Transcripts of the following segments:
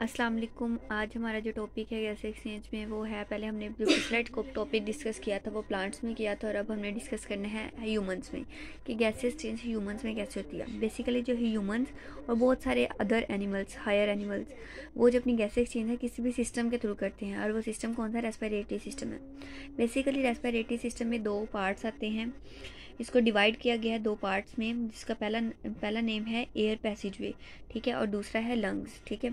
अस्सलाम वालेकुम आज हमारा जो टॉपिक है गैस एक्सचेंज में वो है पहले हमने जो को टॉपिक डिस्कस किया था वो प्लांट्स में किया था और अब हमने डिस्कस करना है ह्यूमंस में कि गैस एक्सचेंज ह्यूमंस में कैसे होती है बेसिकली जो ह्यूमंस और बहुत सारे अदर एनिमल्स हायर एनिमल्स वो जो अपनी गैस एक्सचेंज है किसी भी सिस्टम के थ्रू करते हैं और वो सिस्टम कौन सा रेस्पायरेटरी सिस्टम है बेसिकली रेस्पायरेटरी सिस्टम में दो पार्ट्स आते हैं इसको डिवाइड किया गया है दो पार्ट्स में जिसका पहला पहला नेम है एयर पैसेज वे ठीक है और दूसरा है लंग्स ठीक है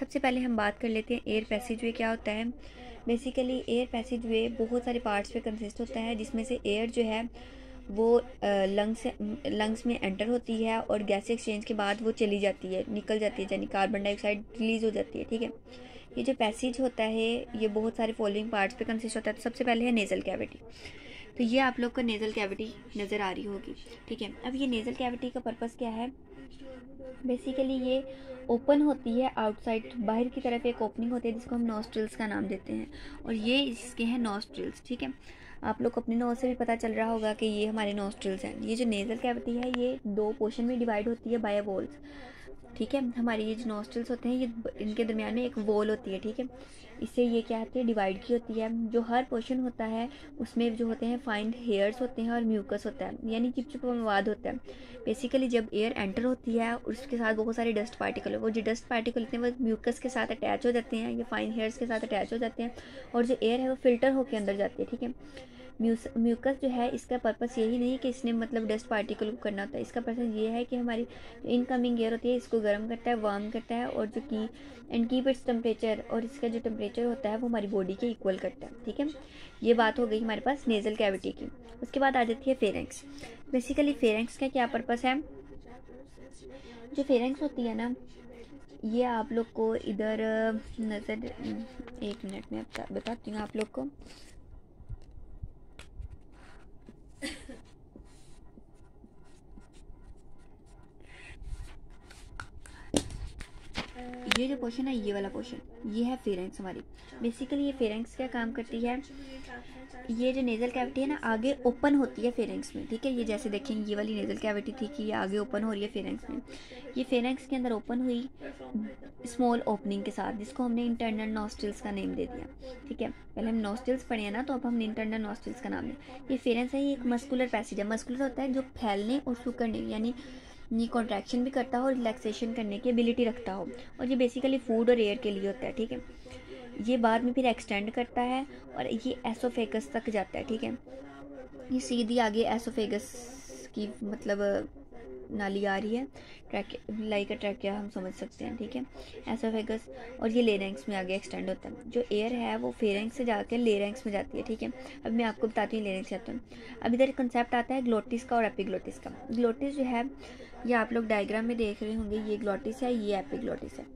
सबसे पहले हम बात कर लेते हैं एयर पैसेज वे क्या होता है बेसिकली एयर पैसेज वे बहुत सारे पार्ट्स पे कंसिस्ट होता है जिसमें से एयर जो है वो लंग्स लंग्स में एंटर होती है और गैस एक्सचेंज के बाद वो चली जाती है निकल जाती है यानी कार्बन डाइऑक्साइड रिलीज़ हो जाती है ठीक है ये जो पैसेज होता है ये बहुत सारे फॉलोइंग पार्ट्स पे कंसिस्ट होता है तो सबसे पहले है नेज़ल कैविटी तो ये आप लोग को नेज़ल कैविटी नज़र आ रही होगी ठीक है अब ये नेज़ल कैविटी का पर्पज़ क्या है बेसिकली ये ओपन होती है आउटसाइड बाहर की तरफ एक ओपनिंग होती है जिसको हम नोस्ट्रिल्स का नाम देते हैं और ये इसके हैं नोस्ट्रिल्स ठीक है आप लोग को अपने नोज से भी पता चल रहा होगा कि ये हमारे नोस्ट्रिल्स हैं ये जो नेज़ल कैविटी है ये दो पोर्शन में डिवाइड होती है बाय वॉल्स ठीक है हमारे ये जो नॉस्टल्स होते हैं ये इनके दरमियान में एक वॉल होती है ठीक है इससे ये क्या होती है डिवाइड की होती है जो हर पोर्शन होता है उसमें जो होते हैं फाइन हेयर्स होते हैं और म्यूकस होता है यानी चिपचिप मवाद होता है बेसिकली जब एयर एंटर होती है उसके साथ बहुत सारे डस्ट पार्टिकल वो जो डस्ट पार्टिकल होते हैं वो म्यूकस के साथ अटैच हो जाते हैं ये फाइन हेयर्स के साथ अटैच हो जाते हैं और जो एयर है वो फिल्टर होकर अंदर जाती है ठीक है म्यूकस जो है इसका पर्पस यही नहीं कि इसने मतलब डस्ट पार्टिकल को करना होता है इसका पर्पस ये है कि हमारी जो इनकमिंग एयर होती है इसको गर्म करता है वार्म करता है और जो की एंड कीप इट्स टेम्परेचर और इसका जो टेम्परेचर होता है वो हमारी बॉडी के इक्वल करता है ठीक है ये बात हो गई हमारे पास नेज़ल कैविटी की उसके बाद आ जाती है फेरेंक्स बेसिकली फेरेंक्स का क्या पर्पस है जो फेरेंक्स होती है ना ये आप लोग को इधर नज़र एक मिनट में बताती हूँ आप लोग को ये जो पोर्शन है ये वाला पोर्शन ये है फेरेंस हमारी बेसिकली ये फेरेंस क्या काम करती है ये जो नेज़ल कैविटी है ना आगे ओपन होती है फेरेंस में ठीक है ये जैसे देखें ये वाली नेज़ल कैविटी थी कि ये आगे ओपन हो रही है फेरेंस में ये फेरेंस के अंदर ओपन हुई स्मॉल ओपनिंग के साथ जिसको हमने इंटरनल नॉस्टल्स का नेम दे दिया ठीक है पहले हम नॉस्टल्स पढ़े हैं ना तो अब हमने इंटरनल नॉस्टल्स का नाम दिया ये फेरेंस है ये एक मस्कुलर पैसेज है मस्कुलर होता है जो फैलने और सुकड़ने यानी नी कॉन्ट्रैक्शन भी करता हो और रिलैक्सेशन करने की एबिलिटी रखता हो और ये बेसिकली फूड और एयर के लिए होता है ठीक है ये बाद में फिर एक्सटेंड करता है और ये एसोफेगस तक जाता है ठीक है ये सीधी आगे एसोफेगस की मतलब नाली आ रही है ट्रैक लाइक का ट्रैक क्या हम समझ सकते हैं ठीक है एसोफेगस और ये लेरेंक्स में आगे एक्सटेंड होता है जो एयर है वो फेरेंक्स से जाकर लेरेंक्स में जाती है ठीक है अब मैं आपको बताती हूँ लेरेंक्स जाता हूँ अब इधर कंसेप्ट आता है ग्लोटिस का और एपिग्लोटिस का ग्लोटिस जो है ये आप लोग डायग्राम में देख रहे होंगे ये ग्लोटिस है ये एपिग्लोटिस है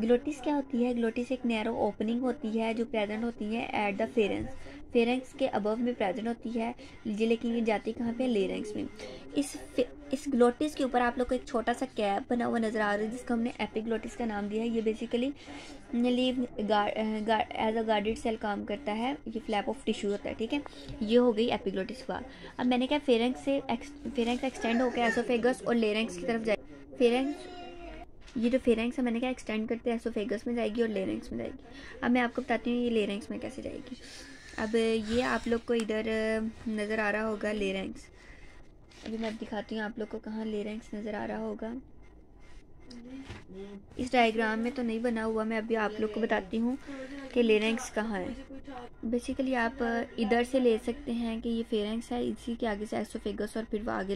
ग्लोटिस क्या होती है ग्लोटिस एक नैरो ओपनिंग होती है जो प्रेजेंट होती है एट द फेरेंस फेरेंक्स के अबव में प्रेजेंट होती है लेकिन ये जाती कहाँ पे लेरेंक्स में इस इस ग्लोटिस के ऊपर आप लोग को एक छोटा सा कैप बना हुआ नज़र आ रहा है जिसको हमने एपिग्लोटिस का नाम दिया है ये basically leave as a guarded cell काम करता है ये फ्लैप ऑफ टिश्यू होता है ठीक है ये हो गई एपिग्लोटिस हुआ अब मैंने कहा फेरेंक्स से फेरेंक्स एक्सटेंड होकर एसोफेगस और लेरेंक्स की तरफ जाए फेरेंक्स ये जो फेरेंक्स है मैंने क्या एक्सटेंड करते हैं एसोफेगस में जाएगी और लेरेंक्स में जाएगी अब मैं आपको बताती हूँ ये लेरेंक्स में कैसे जाएगी अब ये आप लोग को इधर नज़र आ रहा होगा ले रैंक्स अभी मैं दिखाती हूँ आप लोग को कहाँ ले रैंक्स नज़र आ रहा होगा इस डायग्राम में तो नहीं बना हुआ मैं अभी आप लोग को बताती हूँ कि ले रैंक्स कहाँ है बेसिकली आप इधर से ले सकते हैं कि ये फेरेंक्स है इसी के आगे से एक्सोफेगस और फिर वो आगे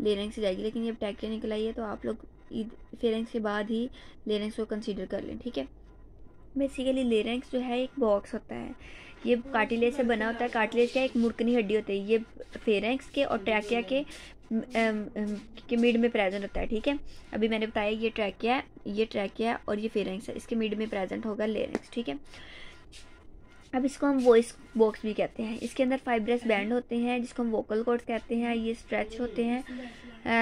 ले रैंक से जाएगी लेकिन ये टैक्टर निकल आई है तो आप लोग फेरेंक्स के बाद ही ले रैंक्स को कंसिडर कर लें ठीक है बेसिकली ले रैंक्स जो है एक बॉक्स होता है ये कार्टिलेज से बना होता है काटिलेज क्या एक मुड़कनी हड्डी होती है ये फेरेंक्स के और ट्रैकिया के के मिड में प्रेजेंट होता है ठीक है अभी मैंने बताया ये ट्रैकिया ये ट्रैकिया और ये फेरेंक्स है इसके मिड में प्रेजेंट होगा लेरेंक्स ठीक है अब इसको हम वॉइस बॉक्स भी कहते हैं इसके अंदर फाइब्रस बैंड होते हैं जिसको हम वोकल कोड्स कहते हैं ये स्ट्रेच होते हैं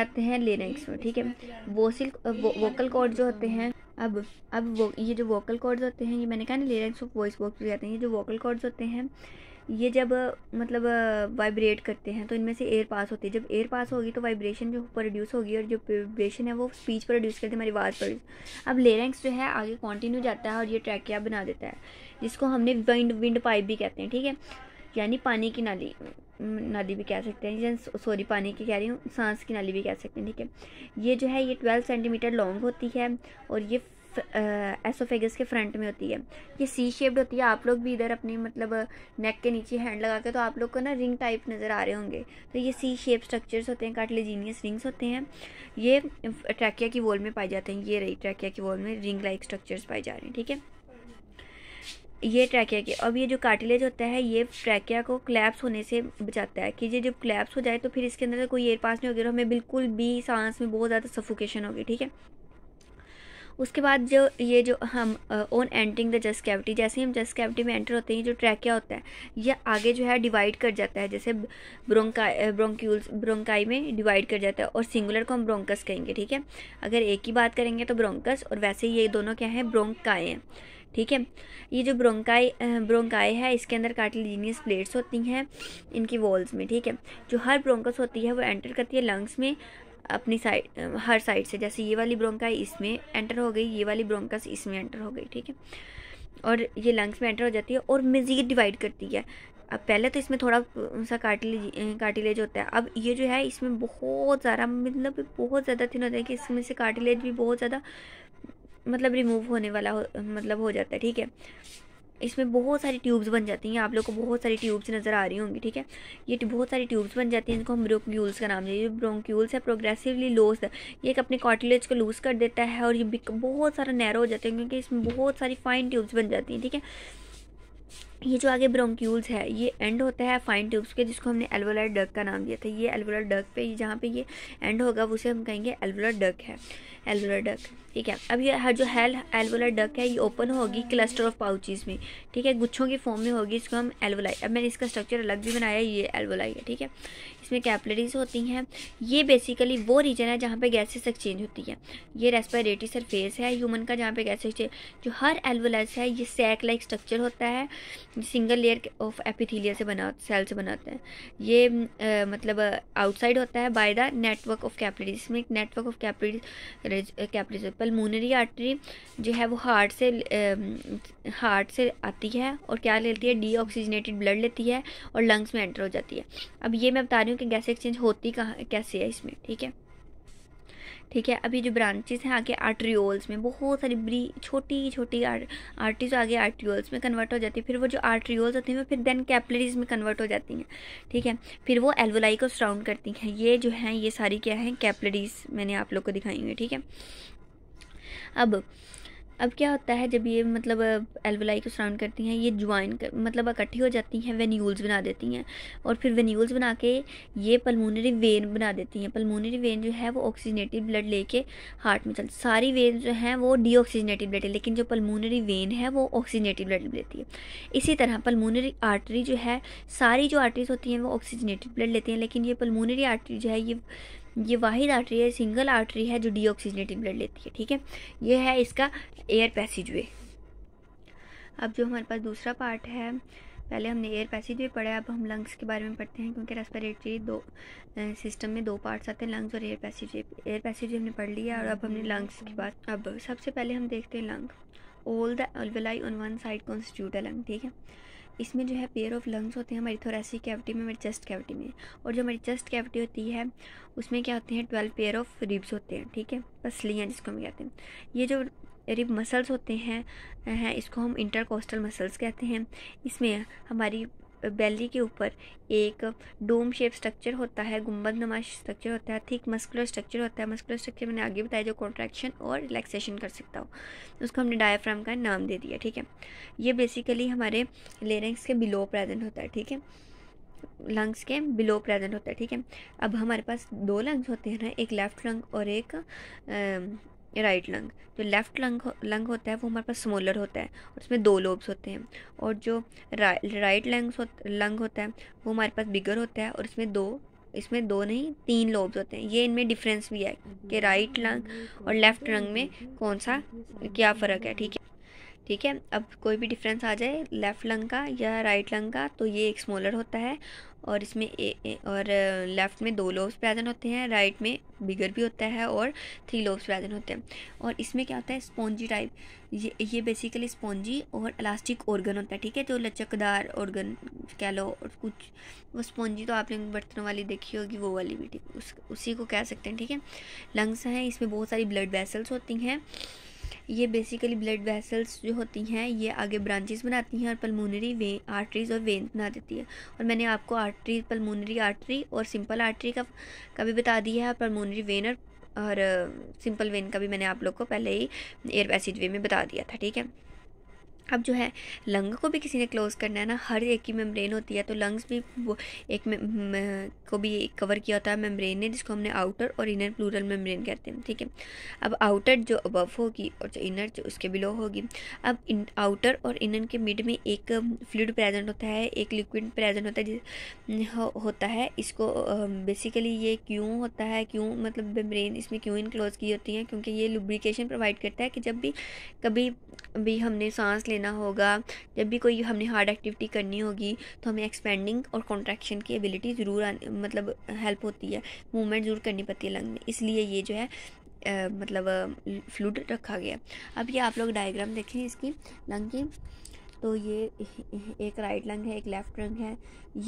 आते हैं लेरेंक्स में ठीक है वोसिल वो, वोकल कोड जो होते हैं अब अब वो ये जो वोकल कॉर्ड्स होते हैं ये मैंने कहा ना लिरिक्स ऑफ वॉइस बॉक्स भी कहते हैं ये जो वोकल कॉर्ड्स होते हैं ये जब मतलब वाइब्रेट करते हैं तो इनमें से एयर पास होती है जब एयर पास होगी तो वाइब्रेशन जो प्रोड्यूस होगी और जो वाइब्रेशन है वो स्पीच प्रोड्यूस करती है हमारी आवाज़ प्रोड्यूस अब लेरेंक्स जो है आगे कॉन्टिन्यू जाता है और ये ट्रैकिया बना देता है जिसको हमने विंड विंड पाइप भी कहते हैं ठीक है यानी पानी की नाली नाली भी कह सकते हैं सॉरी पानी की कह रही हूँ सांस की नाली भी कह सकते हैं ठीक है ये जो है ये ट्वेल्व सेंटीमीटर लॉन्ग होती है और ये एसोफेगस के फ्रंट में होती है ये सी शेप्ड होती है आप लोग भी इधर अपने मतलब नेक के नीचे हैंड लगा के तो आप लोग को ना रिंग टाइप नज़र आ रहे होंगे तो ये सी शेप स्ट्रक्चर्स होते हैं काटलेजीनियस रिंग्स होते हैं ये ट्रैकिया की वॉल में पाए जाते हैं ये रही ट्रैकिया की वॉल में रिंग लाइक स्ट्रक्चर्स पाए जा रहे हैं ठीक है ये ट्रैकिया के अब ये जो कार्टिलेज होता है ये ट्रैकिया को क्लैप्स होने से बचाता है कि ये जब क्लैप्स हो जाए तो फिर इसके अंदर कोई एयर पास नहीं होगी और हमें बिल्कुल भी सांस में बहुत ज़्यादा सफोकेशन होगी ठीक है उसके बाद जो ये जो हम on entering the just cavity जैसे ही हम जस्ट कैविटी में एंटर होते हैं जो ट्रैकिया होता है ये आगे जो है डिवाइड कर जाता है जैसे ब्रोंका ब्रोंक्यूल्स ब्रोंकाई में डिवाइड कर जाता है और सिंगुलर को हम ब्रोंकस कहेंगे ठीक है अगर एक ही बात करेंगे तो ब्रोंकस और वैसे ये दोनों क्या है ब्रोंकाए ठीक है ये जो ब्रोंकाई ब्रोंकाई है इसके अंदर कार्टिलीनियस प्लेट्स होती हैं इनकी वॉल्स में ठीक है जो हर ब्रोंकस होती है वो एंटर करती है लंग्स में अपनी साइड हर साइड से जैसे ये वाली ब्रोंकाई इसमें एंटर हो गई ये वाली ब्रोंकस इसमें एंटर हो गई ठीक है और ये लंग्स में एंटर हो जाती है और मज़ीद डिवाइड करती है अब पहले तो इसमें थोड़ा सा कार्टिलेज कार्टिलेज होता है अब ये जो है इसमें बहुत सारा मतलब बहुत ज़्यादा थिन होता है कि इसमें से कार्टिलेज भी बहुत ज़्यादा मतलब रिमूव होने वाला हो मतलब हो जाता है ठीक है इसमें बहुत सारी ट्यूब्स बन जाती हैं आप लोग को बहुत सारी ट्यूब्स नज़र आ रही होंगी ठीक है ये बहुत सारी ट्यूब्स बन जाती हैं इनको हम ब्रोक्यूल्स का नाम देते ब्रोंक्यूल्स है प्रोग्रेसिवली लूज ये एक अपने कॉटिलेज को लूज़ कर देता है और ये बहुत सारा नैरो हो जाता है क्योंकि इसमें बहुत सारी फाइन ट्यूब्स बन जाती हैं ठीक है ये जो आगे ब्रोंक्यूल्स है ये एंड होता है फाइन ट्यूब्स के जिसको हमने एल्वोलर डक का नाम दिया था ये एल्वोलर डक पे जहाँ पे ये एंड होगा उसे हम कहेंगे एल्वोलर डक है एल्वोलर डक ठीक है अब ये जो हेल एल्वोलर डक है ये ओपन होगी क्लस्टर ऑफ पाउचेस में ठीक है गुच्छों की फॉर्म में होगी इसको हम एल्वोलाई अब मैंने इसका स्ट्रक्चर अलग भी बनाया ये एल्वोलाई है ठीक है इसमें कैपलरीज होती हैं ये बेसिकली वो रीजन है जहाँ पे गैसेस एक्सचेंज होती है ये रेस्पिरेटरी सरफेस है ह्यूमन का जहाँ पे गैसेस जो हर एल्वोलाइस है ये सैक लाइक स्ट्रक्चर होता है सिंगल लेयर ऑफ एपिथीलिया से बना सेल से बनाते हैं ये आ, मतलब आउटसाइड होता है by the network of capillaries इसमें एक network of capillaries capillaries pulmonary artery जो है वो हार्ट से हार्ट से आती है और क्या लेती है डीऑक्सीजनेटेड ब्लड लेती है और लंग्स में एंटर हो जाती है अब ये मैं बता रही हूँ कि गैस एक्सचेंज होती कहाँ कैसे है इसमें ठीक है ठीक है अभी जो ब्रांचेस हैं आगे आर्ट्रियोल्स में बहुत सारी ब्री छोटी छोटी आर्टीज आगे आर्ट्रियोल्स में कन्वर्ट हो जाती है फिर वो जो आर्ट्रियोल्स होती हैं वो फिर देन कैपलरीज में कन्वर्ट हो जाती हैं ठीक है फिर वो एल्वोलाई को सराउंड करती हैं ये जो है ये सारी क्या है कैपलरीज मैंने आप लोग को दिखाई हुई है ठीक है अब अब क्या होता है जब ये मतलब एलवलाई को सराउंड करती हैं ये ज्वाइन कर मतलब इकट्ठी हो जाती हैं वेन्यूल्स बना देती हैं और फिर वेन्यूल्स बना के ये पलमोनरी वेन बना देती हैं पलमोनरी वेन जो है वो ऑक्सीजनेटेड ब्लड लेके हार्ट में चलती सारी वेन जो हैं वो डी ऑक्सीजनेटिव ब्लड है लेकिन जो पलमोनरी वेन है वो ऑक्सीजनेटेड ब्लड लेती है इसी तरह पलमोनरी आर्टरी जो है सारी जो आर्टरीज होती हैं वो ऑक्सीजनेटेड ब्लड लेती हैं लेकिन ये पलमोनरी आर्टरी जो है ये ये वाहिद आर्टरी है सिंगल आर्टरी है जो डीऑक्सीजनेटेड ब्लड लेती है ठीक है ये है इसका एयर पैसेज वे अब जो हमारे पास दूसरा पार्ट है पहले हमने एयर पैसेज वे पढ़ा अब हम लंग्स के बारे में पढ़ते हैं क्योंकि रेस्पिरेटरी दो सिस्टम में दो पार्ट्स आते हैं लंग्स और air passageway air passage हमने पढ़ लिया और अब हमने लंग्स की बात अब सबसे पहले हम देखते हैं lung all the alveoli on one side constitute है लंग ठीक है इसमें जो है पेयर ऑफ लंग्स होते हैं हमारी थोरेसिक कैविटी में हमारी चेस्ट कैविटी में और जो हमारी चेस्ट कैविटी होती है उसमें क्या होते हैं ट्वेल्व पेयर ऑफ रिब्स होते हैं ठीक है पसलियाँ जिसको हम कहते हैं ये जो रिब मसल्स होते हैं हैं इसको हम इंटरकोस्टल मसल्स कहते हैं इसमें हमारी बेली के ऊपर एक डोम शेप स्ट्रक्चर होता है गुम्बद नमा स्ट्रक्चर होता है थिक मस्कुलर स्ट्रक्चर होता है मस्कुलर स्ट्रक्चर मैंने आगे बताया जो कॉन्ट्रैक्शन और रिलैक्सेशन कर सकता हो उसको हमने डायफ्राम का नाम दे दिया ठीक है ये बेसिकली हमारे लेरेंक्स के बिलो प्रेजेंट होता है ठीक है लंग्स के बिलो प्रेजेंट होता है ठीक है अब हमारे पास दो लंग्स होते हैं ना एक लेफ़्ट लंग और एक राइट लंग जो लेफ़्ट लंग लंग होता है वो हमारे पास स्मॉलर होता है और उसमें दो लोब्स होते हैं और जो रा, राइट लंग्स हो, लंग होता है वो हमारे पास बिगर होता है और इसमें दो इसमें दो नहीं तीन लोब्स होते हैं ये इनमें डिफरेंस भी है कि राइट लंग और लेफ़्ट लंग में कौन सा क्या फ़र्क है ठीक है ठीक है अब कोई भी डिफरेंस आ जाए लेफ़्ट लंग का या राइट लंग का तो ये एक स्मॉलर होता है और इसमें ए, ए, और लेफ़्ट में दो लोब्स प्रेजेंट होते हैं राइट में बिगर भी होता है और थ्री लोब्स प्रेजेंट होते हैं और इसमें क्या होता है स्पॉन्जी टाइप ये ये बेसिकली स्पॉन्जी और इलास्टिक ऑर्गन होता है ठीक है जो लचकदार ऑर्गन कह लो और कुछ वो स्पॉन्जी तो आपने बर्तनों वाली देखी होगी वो वाली भी ठीक उस, उसी को कह सकते हैं ठीक है लंग्स हैं इसमें बहुत सारी ब्लड वेसल्स होती हैं ये बेसिकली ब्लड वेसल्स जो होती हैं ये आगे ब्रांचेस बनाती हैं और पलमोनरी वे आर्टरीज और वेन बना देती है और मैंने आपको आर्टरी पलमोनरी आर्टरी और सिंपल आर्टरी का का भी बता दिया है पलमोनरी वेन और, और सिंपल वेन का भी मैंने आप लोग को पहले ही एयर पैसेज वे में बता दिया था ठीक है अब जो है लंग को भी किसी ने क्लोज़ करना है ना हर एक की मेम्ब्रेन होती है तो लंग्स भी वो एक में, में को भी कवर किया होता है मेम्ब्रेन ने जिसको हमने आउटर और इनर प्लूरल मेम्ब्रेन कहते हैं ठीक है अब आउटर जो अबव होगी और जो इनर जो उसके बिलो होगी अब इन आउटर और इनर के मिड में एक फ्लूड प्रेजेंट होता है एक लिक्विड प्रेजेंट होता है जिस हो, होता है इसको बेसिकली ये क्यों होता है क्यों मतलब मेम्ब्रेन इसमें क्यों इनक्लोज की होती है क्योंकि ये लुब्रिकेशन प्रोवाइड करता है कि जब भी कभी भी हमने सांस लेना होगा जब भी कोई हमने हार्ड एक्टिविटी करनी होगी तो हमें एक्सपेंडिंग और कॉन्ट्रैक्शन की एबिलिटी ज़रूर मतलब हेल्प होती है मूवमेंट ज़रूर करनी पड़ती है लंग में इसलिए ये जो है आ, मतलब फ्लूड रखा गया अब ये आप लोग डायग्राम देखें इसकी लंग की तो ये एक राइट लंग है एक लेफ़्ट रंग है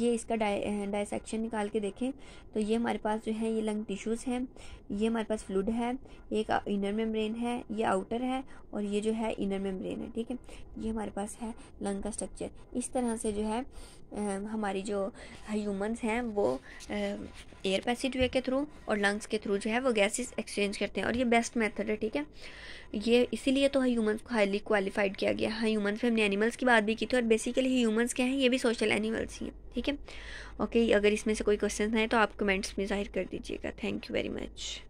ये इसका डाइसेक्शन निकाल के देखें तो ये हमारे पास जो है ये लंग टिश्यूज़ हैं ये हमारे पास फ्लूड है एक इनर मेम्ब्रेन है ये आउटर है और ये जो है इनर मेम्ब्रेन है ठीक है ये हमारे पास है लंग का स्ट्रक्चर इस तरह से जो है हमारी जो ह्यूमंस हैं वो एयर पैसेज वे के थ्रू और लंग्स के थ्रू जो है वो गैसेस एक्सचेंज करते हैं और ये बेस्ट मेथड है ठीक है ये इसीलिए तो ह्यूमंस को हाईली क्वालिफाइड किया गया ह्यूमंस हाँ, पे हमने एनिमल्स की बात भी की थी और बेसिकली ह्यूमंस क्या हैं ये भी सोशल एनिमल्स ही हैं ठीक है ओके अगर इसमें से कोई क्वेश्चन है तो आप कमेंट्स में जाहिर कर दीजिएगा थैंक यू वेरी मच